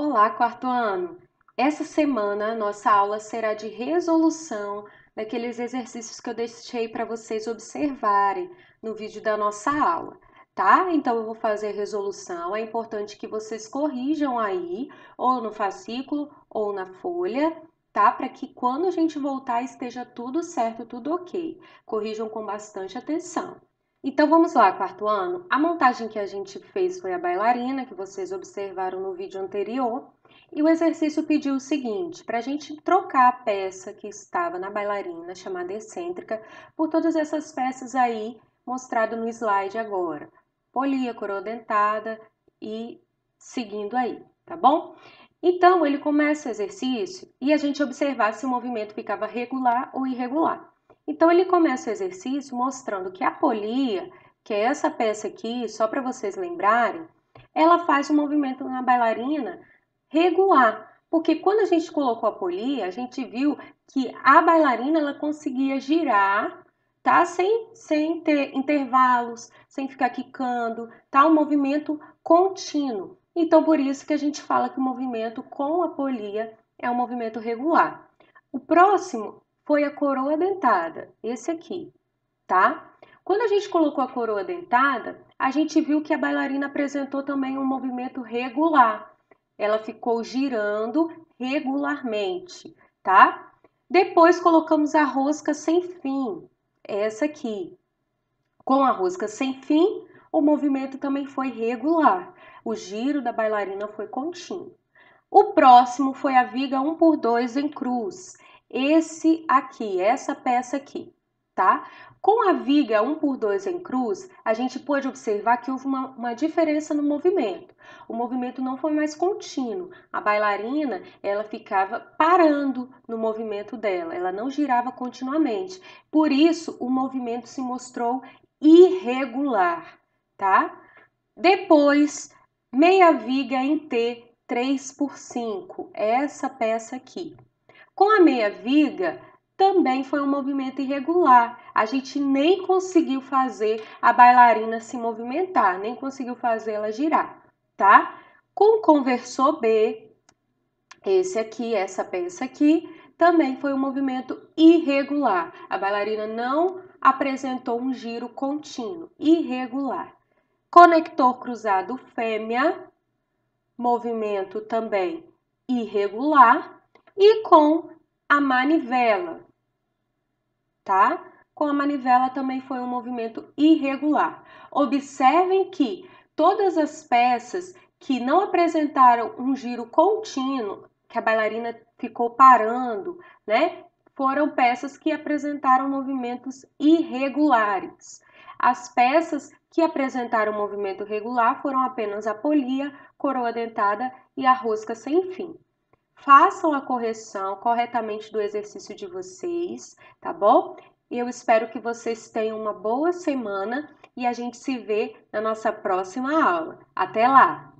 Olá, quarto ano! Essa semana nossa aula será de resolução daqueles exercícios que eu deixei para vocês observarem no vídeo da nossa aula, tá? Então eu vou fazer a resolução. É importante que vocês corrijam aí, ou no fascículo ou na folha, tá? Para que quando a gente voltar esteja tudo certo, tudo ok. Corrijam com bastante atenção. Então vamos lá, quarto ano. A montagem que a gente fez foi a bailarina, que vocês observaram no vídeo anterior. E o exercício pediu o seguinte: para a gente trocar a peça que estava na bailarina, chamada excêntrica, por todas essas peças aí mostrado no slide agora. Polia, coroa dentada e seguindo aí, tá bom? Então ele começa o exercício e a gente observar se o movimento ficava regular ou irregular. Então ele começa o exercício mostrando que a polia, que é essa peça aqui, só para vocês lembrarem, ela faz um movimento na bailarina regular, porque quando a gente colocou a polia, a gente viu que a bailarina ela conseguia girar, tá? Sem, sem ter intervalos, sem ficar quicando, tá? Um movimento contínuo. Então, por isso que a gente fala que o movimento com a polia é um movimento regular. O próximo foi a coroa dentada, esse aqui, tá? Quando a gente colocou a coroa dentada, a gente viu que a bailarina apresentou também um movimento regular. Ela ficou girando regularmente, tá? Depois colocamos a rosca sem fim, essa aqui. Com a rosca sem fim, o movimento também foi regular. O giro da bailarina foi contínuo. O próximo foi a viga 1 por 2 em cruz esse aqui, essa peça aqui, tá? Com a viga 1 por 2 em cruz, a gente pôde observar que houve uma, uma diferença no movimento. O movimento não foi mais contínuo. A bailarina, ela ficava parando no movimento dela, ela não girava continuamente. Por isso, o movimento se mostrou irregular, tá? Depois, meia viga em T, 3 por 5, essa peça aqui. Com a meia-viga, também foi um movimento irregular. A gente nem conseguiu fazer a bailarina se movimentar, nem conseguiu fazer ela girar, tá? Com o conversor B, esse aqui, essa peça aqui, também foi um movimento irregular. A bailarina não apresentou um giro contínuo, irregular. Conector cruzado fêmea, movimento também irregular e com a manivela, tá? Com a manivela também foi um movimento irregular. Observem que todas as peças que não apresentaram um giro contínuo, que a bailarina ficou parando, né? Foram peças que apresentaram movimentos irregulares. As peças que apresentaram movimento regular foram apenas a polia, coroa dentada e a rosca sem fim façam a correção corretamente do exercício de vocês, tá bom? Eu espero que vocês tenham uma boa semana e a gente se vê na nossa próxima aula. Até lá!